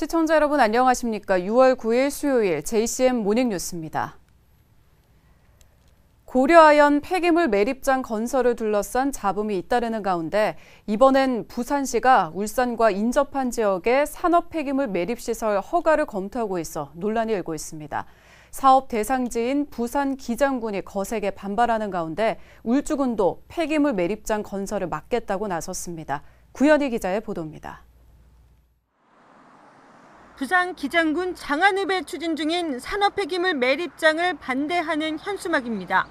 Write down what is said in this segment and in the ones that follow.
시청자 여러분 안녕하십니까? 6월 9일 수요일 JCM 모닝뉴스입니다. 고려아연 폐기물 매립장 건설을 둘러싼 잡음이 잇따르는 가운데 이번엔 부산시가 울산과 인접한 지역의 산업 폐기물 매립시설 허가를 검토하고 있어 논란이 일고 있습니다. 사업 대상지인 부산 기장군이 거세게 반발하는 가운데 울주군도 폐기물 매립장 건설을 막겠다고 나섰습니다. 구현희 기자의 보도입니다. 부산 기장군 장안읍에 추진 중인 산업폐기물 매립장을 반대하는 현수막입니다.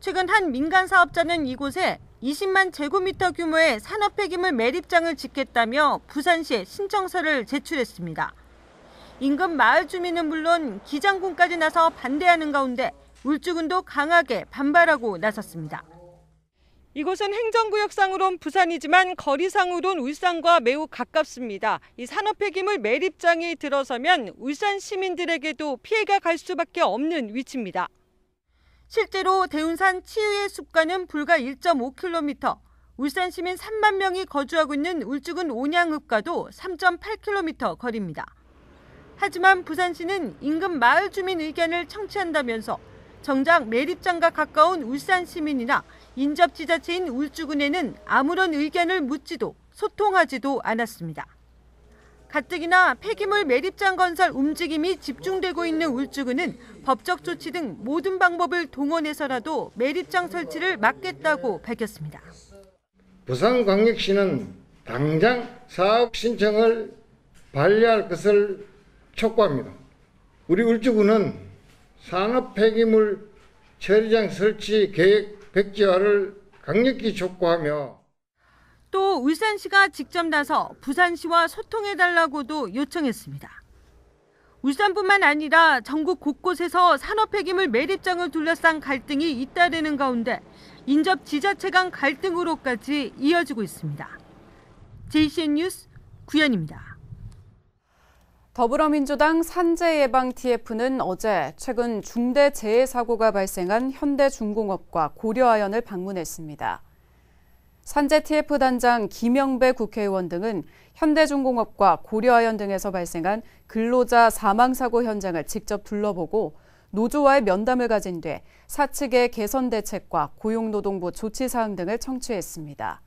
최근 한 민간 사업자는 이곳에 20만 제곱미터 규모의 산업폐기물 매립장을 짓겠다며 부산시에 신청서를 제출했습니다. 인근 마을 주민은 물론 기장군까지 나서 반대하는 가운데 울주군도 강하게 반발하고 나섰습니다. 이곳은 행정구역상으론 부산이지만 거리상으론 울산과 매우 가깝습니다. 이 산업폐기물 매립장이 들어서면 울산 시민들에게도 피해가 갈 수밖에 없는 위치입니다. 실제로 대운산 치유의 숲과는 불과 1.5km, 울산 시민 3만 명이 거주하고 있는 울주군 온양읍과도 3.8km 거리입니다. 하지만 부산시는 인근 마을 주민 의견을 청취한다면서 정작 매립장과 가까운 울산 시민이나 인접 지자체인 울주군에는 아무런 의견을 묻지도 소통하지도 않았습니다. 가뜩이나 폐기물 매립장 건설 움직임이 집중되고 있는 울주군은 법적 조치 등 모든 방법을 동원해서라도 매립장 설치를 막겠다고 밝혔습니다. 부산광역시는 당장 사업 신청을 반려할 것을 촉구합니다. 우리 울주군은 산업 폐기물 처리장 설치 계획 백지화를 강력히 촉구하며 또 울산시가 직접 나서 부산시와 소통해달라고도 요청했습니다. 울산뿐만 아니라 전국 곳곳에서 산업 폐기물 매립장을 둘러싼 갈등이 잇따르는 가운데 인접 지자체 간 갈등으로까지 이어지고 있습니다. JCN 뉴스 구현입니다. 더불어민주당 산재예방 TF는 어제 최근 중대 재해 사고가 발생한 현대중공업과 고려아연을 방문했습니다. 산재 TF 단장 김영배 국회의원 등은 현대중공업과 고려아연 등에서 발생한 근로자 사망 사고 현장을 직접 둘러보고 노조와의 면담을 가진 뒤 사측의 개선 대책과 고용노동부 조치 사항 등을 청취했습니다.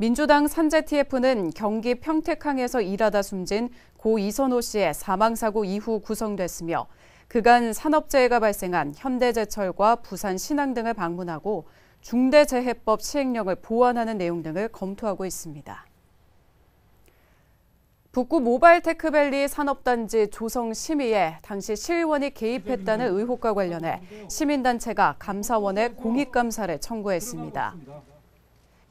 민주당 산재 TF는 경기 평택항에서 일하다 숨진 고 이선호 씨의 사망사고 이후 구성됐으며 그간 산업재해가 발생한 현대제철과 부산 신항 등을 방문하고 중대재해법 시행령을 보완하는 내용 등을 검토하고 있습니다. 북구 모바일 테크밸리 산업단지 조성 심의에 당시 시의원이 개입했다는 의혹과 관련해 시민단체가 감사원에 공익감사를 청구했습니다.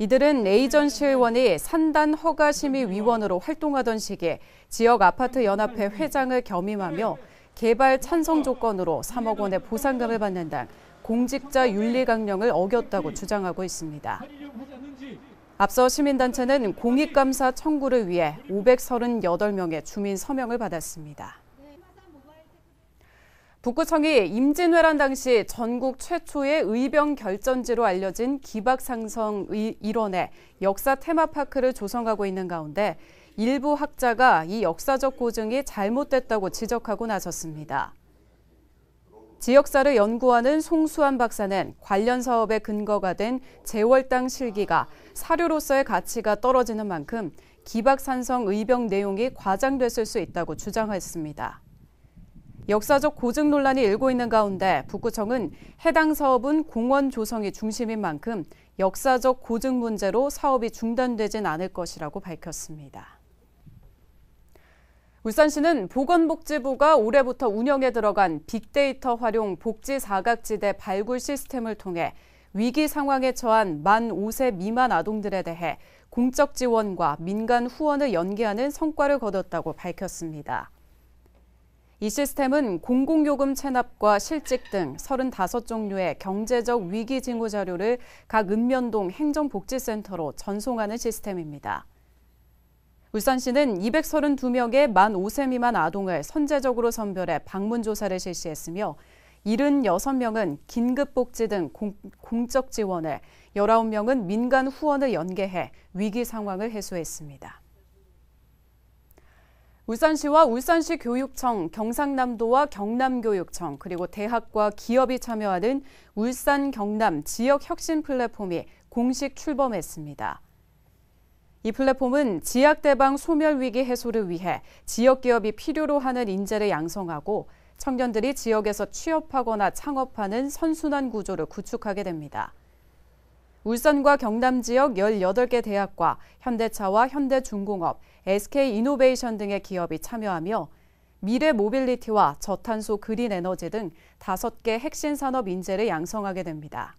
이들은 에이전 시의원이 산단 허가심의위원으로 활동하던 시기에 지역 아파트 연합회 회장을 겸임하며 개발 찬성 조건으로 3억 원의 보상금을 받는 등 공직자 윤리 강령을 어겼다고 주장하고 있습니다. 앞서 시민단체는 공익감사 청구를 위해 538명의 주민 서명을 받았습니다. 북구청이 임진왜란 당시 전국 최초의 의병 결전지로 알려진 기박상성 일원에 역사 테마파크를 조성하고 있는 가운데 일부 학자가 이 역사적 고증이 잘못됐다고 지적하고 나섰습니다. 지역사를 연구하는 송수환 박사는 관련 사업의 근거가 된재월당 실기가 사료로서의 가치가 떨어지는 만큼 기박산성 의병 내용이 과장됐을 수 있다고 주장했습니다. 역사적 고증 논란이 일고 있는 가운데 북구청은 해당 사업은 공원 조성이 중심인 만큼 역사적 고증 문제로 사업이 중단되진 않을 것이라고 밝혔습니다. 울산시는 보건복지부가 올해부터 운영에 들어간 빅데이터 활용 복지 사각지대 발굴 시스템을 통해 위기 상황에 처한 만 5세 미만 아동들에 대해 공적 지원과 민간 후원을 연계하는 성과를 거뒀다고 밝혔습니다. 이 시스템은 공공요금 체납과 실직 등 35종류의 경제적 위기 징후 자료를 각 읍면동 행정복지센터로 전송하는 시스템입니다. 울산시는 232명의 만 5세 미만 아동을 선제적으로 선별해 방문 조사를 실시했으며 76명은 긴급복지 등 공, 공적 지원을, 19명은 민간 후원을 연계해 위기 상황을 해소했습니다. 울산시와 울산시 교육청, 경상남도와 경남교육청, 그리고 대학과 기업이 참여하는 울산 경남 지역 혁신 플랫폼이 공식 출범했습니다. 이 플랫폼은 지역 대방 소멸 위기 해소를 위해 지역 기업이 필요로 하는 인재를 양성하고 청년들이 지역에서 취업하거나 창업하는 선순환 구조를 구축하게 됩니다. 울산과 경남 지역 18개 대학과 현대차와 현대중공업, SK이노베이션 등의 기업이 참여하며 미래 모빌리티와 저탄소 그린 에너지 등 5개 핵심 산업 인재를 양성하게 됩니다.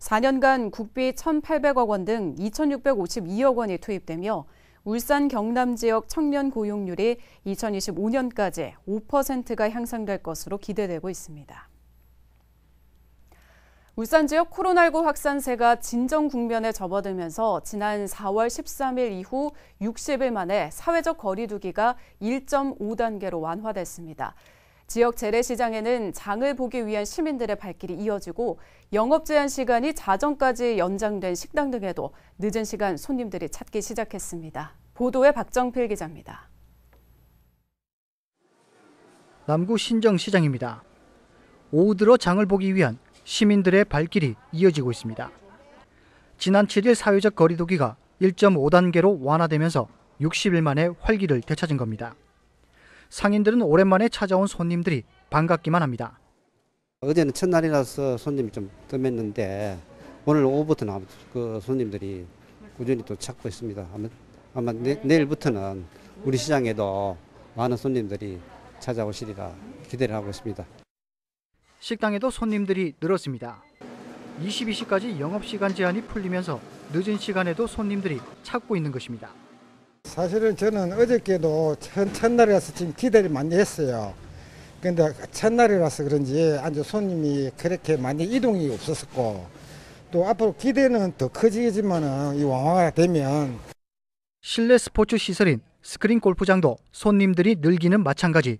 4년간 국비 1,800억 원 등 2,652억 원이 투입되며 울산 경남 지역 청년 고용률이 2025년까지 5%가 향상될 것으로 기대되고 있습니다. 울산 지역 코로나19 확산세가 진정 국면에 접어들면서 지난 4월 13일 이후 60일 만에 사회적 거리두기가 1.5단계로 완화됐습니다. 지역 재래시장에는 장을 보기 위한 시민들의 발길이 이어지고 영업 제한 시간이 자정까지 연장된 식당 등에도 늦은 시간 손님들이 찾기 시작했습니다. 보도에 박정필 기자입니다. 남구 신정시장입니다. 오후 들어 장을 보기 위한 시민들의 발길이 이어지고 있습니다. 지난 7일 사회적 거리두기가 1.5단계로 완화되면서 60일 만에 활기를 되찾은 겁니다. 상인들은 오랜만에 찾아온 손님들이 반갑기만 합니다. 어제는 첫날이라서 손님이 좀 뜸했는데 오늘 오후부터 는그 손님들이 꾸준히 또 찾고 있습니다. 아마, 아마 내, 내일부터는 우리 시장에도 많은 손님들이 찾아오시리라 기대를 하고 있습니다. 식당에도 손님들이 늘었습니다. 22시까지 영업시간 제한이 풀리면서 늦은 시간에도 손님들이 찾고 있는 것입니다. 사실은 저는 어저께도 첫, 날이라서 지금 기대를 많이 했어요. 근데 첫날이라서 그런지 아주 손님이 그렇게 많이 이동이 없었고 또 앞으로 기대는 더 커지지만 이 왕화가 되면 실내 스포츠 시설인 스크린 골프장도 손님들이 늘기는 마찬가지.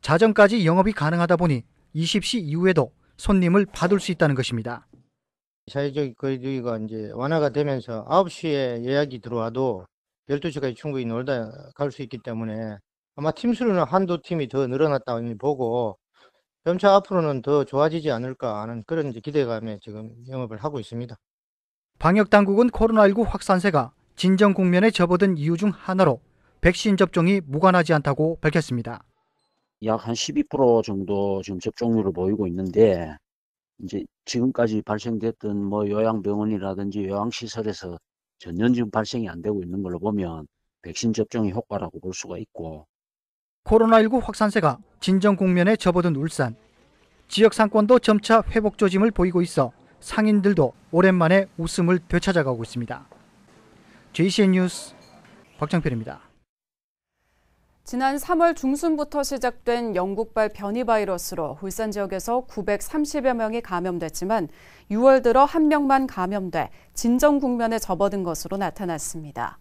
자정까지 영업이 가능하다 보니 20시 이후에도 손님을 받을 수 있다는 것입니다. 사회적 거리두기가 이제 완화가 되면서 9시에 예약이 들어와도 12시까지 충분히 놀다 갈수 있기 때문에 아마 팀 수는 한두 팀이 더 늘어났다고 보고 점차 앞으로는 더 좋아지지 않을까 하는 그런 기대감에 지금 영업을 하고 있습니다. 방역 당국은 코로나19 확산세가 진정 국면에 접어든 이유 중 하나로 백신 접종이 무관하지 않다고 밝혔습니다. 약한12% 정도 지금 접종률을 보이고 있는데 이제 지금까지 발생됐던 뭐 요양병원이라든지 요양시설에서 전년지금 발생이 안 되고 있는 걸로 보면 백신 접종의 효과라고 볼 수가 있고 코로나19 확산세가 진정 국면에 접어든 울산 지역 상권도 점차 회복 조짐을 보이고 있어 상인들도 오랜만에 웃음을 되찾아가고 있습니다. JCN 뉴스 박정필입니다. 지난 3월 중순부터 시작된 영국발 변이 바이러스로 울산 지역에서 930여 명이 감염됐지만 6월 들어 한 명만 감염돼 진정 국면에 접어든 것으로 나타났습니다.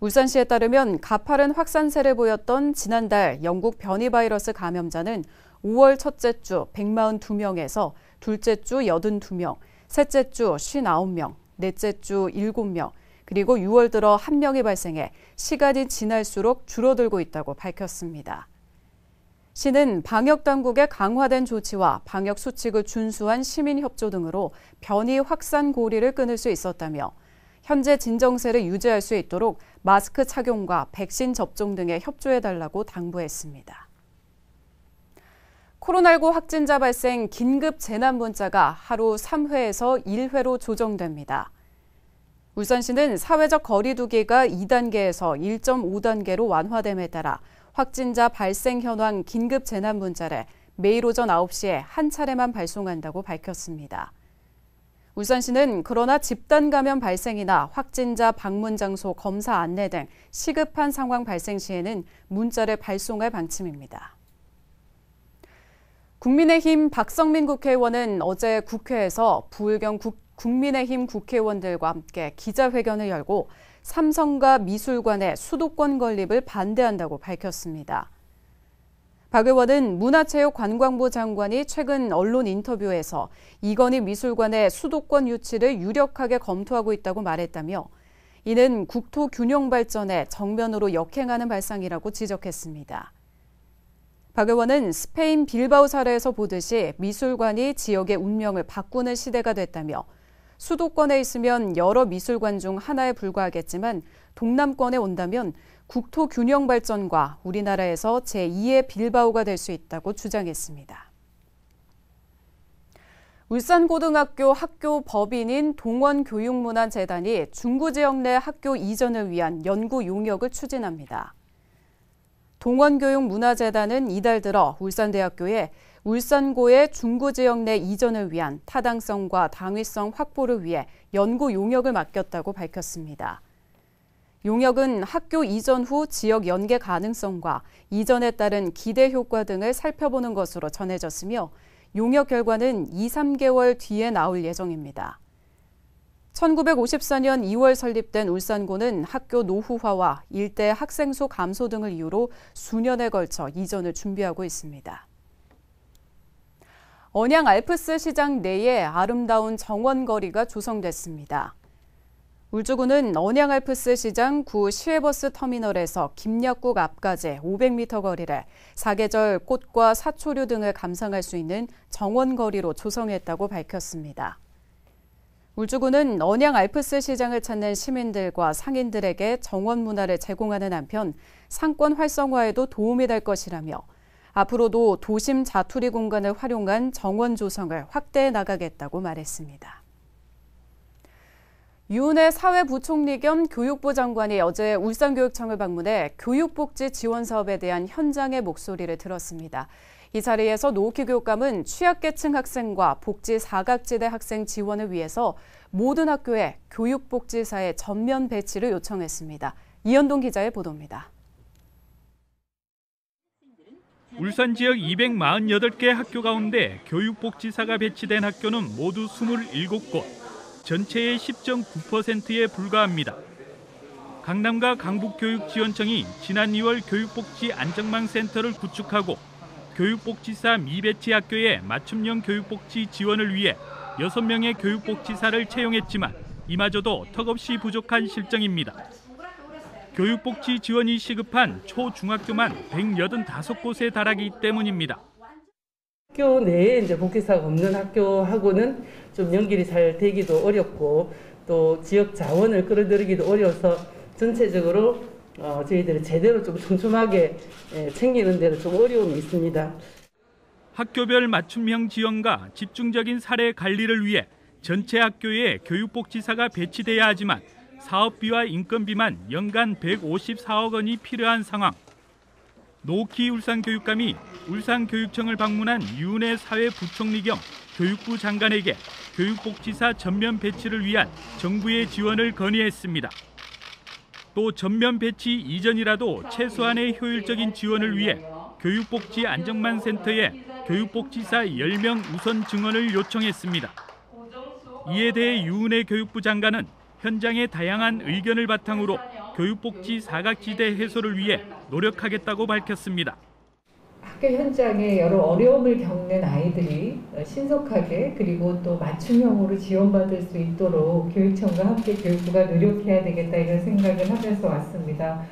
울산시에 따르면 가파른 확산세를 보였던 지난달 영국 변이 바이러스 감염자는 5월 첫째 주 142명에서 둘째 주 82명, 셋째 주 59명, 넷째 주 7명, 그리고 6월 들어 한 명이 발생해 시간이 지날수록 줄어들고 있다고 밝혔습니다. 시는 방역당국의 강화된 조치와 방역수칙을 준수한 시민협조 등으로 변이 확산 고리를 끊을 수 있었다며 현재 진정세를 유지할 수 있도록 마스크 착용과 백신 접종 등에 협조해달라고 당부했습니다. 코로나19 확진자 발생 긴급 재난 문자가 하루 3회에서 1회로 조정됩니다. 울산시는 사회적 거리두기가 2단계에서 1.5단계로 완화됨에 따라 확진자 발생 현황 긴급 재난 문자를 매일 오전 9시에 한 차례만 발송한다고 밝혔습니다. 울산시는 그러나 집단 감염 발생이나 확진자 방문 장소 검사 안내 등 시급한 상황 발생 시에는 문자를 발송할 방침입니다. 국민의힘 박성민 국회의원은 어제 국회에서 부울경 국의 국민의힘 국회의원들과 함께 기자회견을 열고 삼성과 미술관의 수도권 건립을 반대한다고 밝혔습니다. 박 의원은 문화체육관광부 장관이 최근 언론 인터뷰에서 이건희 미술관의 수도권 유치를 유력하게 검토하고 있다고 말했다며 이는 국토 균형 발전에 정면으로 역행하는 발상이라고 지적했습니다. 박 의원은 스페인 빌바우 사례에서 보듯이 미술관이 지역의 운명을 바꾸는 시대가 됐다며 수도권에 있으면 여러 미술관 중 하나에 불과하겠지만 동남권에 온다면 국토 균형 발전과 우리나라에서 제2의 빌바오가 될 수 있다고 주장했습니다. 울산고등학교 학교 법인인 동원교육문화재단이 중구 지역 내 학교 이전을 위한 연구 용역을 추진합니다. 동원교육문화재단은 이달 들어 울산대학교에 울산고의 중구 지역 내 이전을 위한 타당성과 당위성 확보를 위해 연구 용역을 맡겼다고 밝혔습니다. 용역은 학교 이전 후 지역 연계 가능성과 이전에 따른 기대 효과 등을 살펴보는 것으로 전해졌으며 용역 결과는 2, 3개월 뒤에 나올 예정입니다. 1954년 2월 설립된 울산고는 학교 노후화와 일대 학생 수 감소 등을 이유로 수년에 걸쳐 이전을 준비하고 있습니다. 언양 알프스 시장 내에 아름다운 정원거리가 조성됐습니다. 울주군은 언양 알프스 시장 구 시외버스 터미널에서 김약국 앞까지 500m 거리를 사계절 꽃과 사초류 등을 감상할 수 있는 정원거리로 조성했다고 밝혔습니다. 울주군은 언양 알프스 시장을 찾는 시민들과 상인들에게 정원 문화를 제공하는 한편 상권 활성화에도 도움이 될 것이라며 앞으로도 도심 자투리 공간을 활용한 정원 조성을 확대해 나가겠다고 말했습니다. 유은혜 사회부총리 겸 교육부 장관이 어제 울산교육청을 방문해 교육복지 지원 사업에 대한 현장의 목소리를 들었습니다. 이 자리에서 노키 교육감은 취약계층 학생과 복지 사각지대 학생 지원을 위해서 모든 학교에 교육복지사의 전면 배치를 요청했습니다. 이현동 기자의 보도입니다. 울산 지역 248개 학교 가운데 교육복지사가 배치된 학교는 모두 27곳, 전체의 10.9%에 불과합니다. 강남과 강북교육지원청이 지난 2월 교육복지 안정망센터를 구축하고 교육복지사 미배치 학교에 맞춤형 교육복지 지원을 위해 6명의 교육복지사를 채용했지만 이마저도 턱없이 부족한 실정입니다. 교육복지 지원이 시급한 초중학교만 185곳에 달하기 때문입니다. 학교 내에 이제 복지사가 없는 학교하고는 좀 연결이 잘 되기도 어렵고 또 지역 자원을 끌어들이기도 어려워서 전체적으로 어, 저희들이 제대로 좀 촘촘하게 예, 챙기는 데는 좀 어려움이 있습니다. 학교별 맞춤형 지원과 집중적인 사례 관리를 위해 전체 학교에 교육복지사가 배치돼야 하지만 사업비와 인건비만 연간 154억 원이 필요한 상황. 노키 울산교육감이 울산교육청을 방문한 유은혜 사회부총리 겸 교육부 장관에게 교육복지사 전면 배치를 위한 정부의 지원을 건의했습니다. 또 전면 배치 이전이라도 최소한의 효율적인 지원을 위해 교육복지안정만센터에 교육복지사 10명 우선 증원을 요청했습니다. 이에 대해 유은혜 교육부 장관은 현장의 다양한 의견을 바탕으로 교육복지 사각지대 해소를 위해 노력하겠다고 밝혔습니다. 학교 현장에 여러 어려움을 겪는 아이들이 신속하게 그리고 또 맞춤형으로 지원받을 수 있도록 교육청과 함께 교육부가 노력해야 되겠다 이런 생각을 하면서 왔습니다.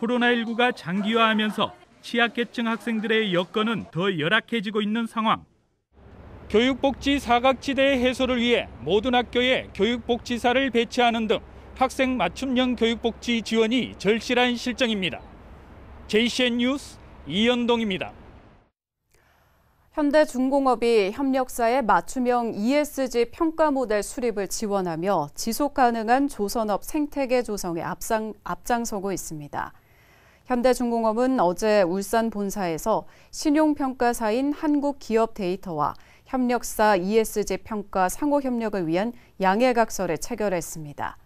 코로나19가 장기화하면서 취약계층 학생들의 여건은 더 열악해지고 있는 상황. 교육복지 사각지대 해소를 위해 모든 학교에 교육복지사를 배치하는 등 학생 맞춤형 교육복지 지원이 절실한 실정입니다. JCN 뉴스 이현동입니다. 현대중공업이 협력사의 맞춤형 ESG 평가 모델 수립을 지원하며 지속 가능한 조선업 생태계 조성에 앞장, 앞장서고 있습니다. 현대중공업은 어제 울산 본사에서 신용평가사인 한국기업데이터와 협력사 ESG 평가 상호 협력을 위한 양해각서를 체결했습니다.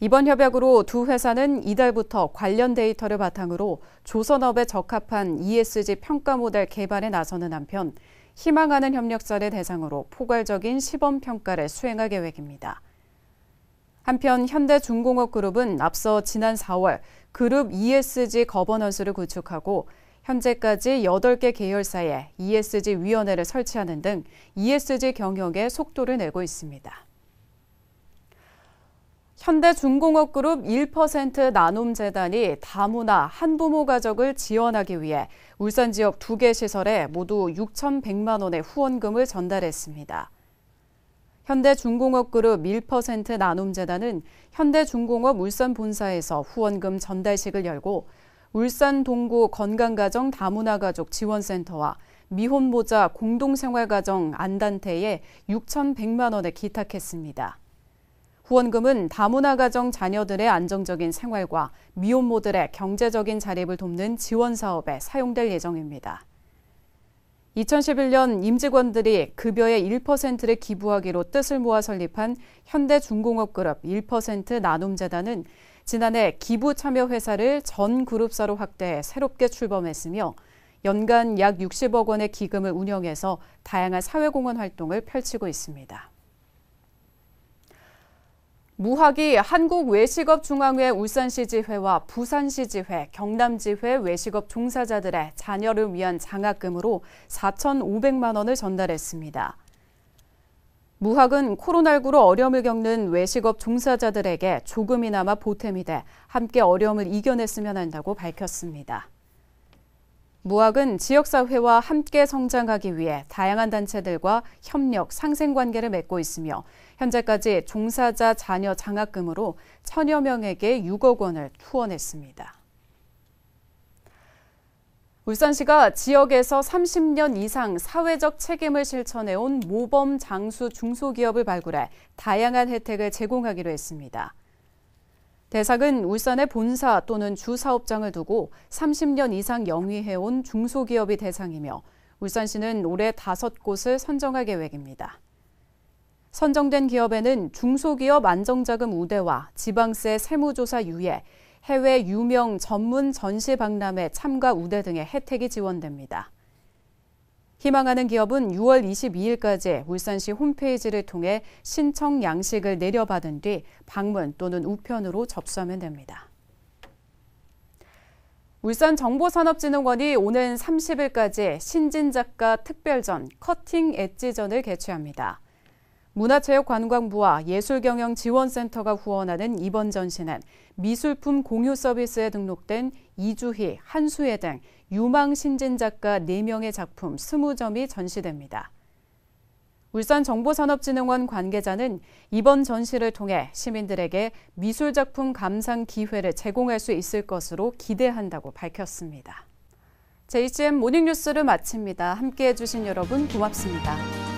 이번 협약으로 두 회사는 이달부터 관련 데이터를 바탕으로 조선업에 적합한 ESG 평가 모델 개발에 나서는 한편 희망하는 협력사를 대상으로 포괄적인 시범 평가를 수행할 계획입니다. 한편 현대중공업그룹은 앞서 지난 4월 그룹 ESG 거버넌스를 구축하고 현재까지 8개 계열사에 ESG 위원회를 설치하는 등 ESG 경영에 속도를 내고 있습니다. 현대중공업그룹 1% 나눔재단이 다문화 한부모 가족을 지원하기 위해 울산 지역 두 개 시설에 모두 6,100만 원의 후원금을 전달했습니다. 현대중공업그룹 1% 나눔재단은 현대중공업 울산 본사에서 후원금 전달식을 열고 울산 동구 건강가정 다문화가족 지원센터와 미혼모자 공동생활가정 안단태에 6,100만 원에 기탁했습니다. 후원금은 다문화 가정 자녀들의 안정적인 생활과 미혼모들의 경제적인 자립을 돕는 지원 사업에 사용될 예정입니다. 2011년 임직원들이 급여의 1%를 기부하기로 뜻을 모아 설립한 현대중공업그룹 1% 나눔재단은 지난해 기부 참여 회사를 전 그룹사로 확대해 새롭게 출범했으며 연간 약 60억 원의 기금을 운영해서 다양한 사회공헌 활동을 펼치고 있습니다. 무학이 한국외식업중앙회 울산시지회와 부산시지회, 경남지회 외식업 종사자들의 자녀를 위한 장학금으로 4,500만 원을 전달했습니다. 무학은 코로나19로 어려움을 겪는 외식업 종사자들에게 조금이나마 보탬이 돼 함께 어려움을 이겨냈으면 한다고 밝혔습니다. 무학은 지역사회와 함께 성장하기 위해 다양한 단체들과 협력, 상생관계를 맺고 있으며 현재까지 종사자 자녀 장학금으로 천여 명에게 6억 원을 투원했습니다. 울산시가 지역에서 30년 이상 사회적 책임을 실천해온 모범 장수 중소기업을 발굴해 다양한 혜택을 제공하기로 했습니다. 대상은 울산의 본사 또는 주사업장을 두고 30년 이상 영위해온 중소기업이 대상이며 울산시는 올해 5 곳을 선정할 계획입니다. 선정된 기업에는 중소기업 안정자금 우대와 지방세 세무조사 유예, 해외 유명 전문 전시 박람회 참가 우대 등의 혜택이 지원됩니다. 희망하는 기업은 6월 22일까지 울산시 홈페이지를 통해 신청 양식을 내려받은 뒤 방문 또는 우편으로 접수하면 됩니다. 울산정보산업진흥원이 오는 30일까지 신진작가 특별전 커팅 엣지전을 개최합니다. 문화체육관광부와 예술경영지원센터가 후원하는 이번 전시는 미술품 공유 서비스에 등록된 이주희, 한수혜 등 유망 신진 작가 4명의 작품 20점이 전시됩니다. 울산정보산업진흥원 관계자는 이번 전시를 통해 시민들에게 미술작품 감상 기회를 제공할 수 있을 것으로 기대한다고 밝혔습니다. JCM 모닝뉴스를 마칩니다. 함께해 주신 여러분 고맙습니다.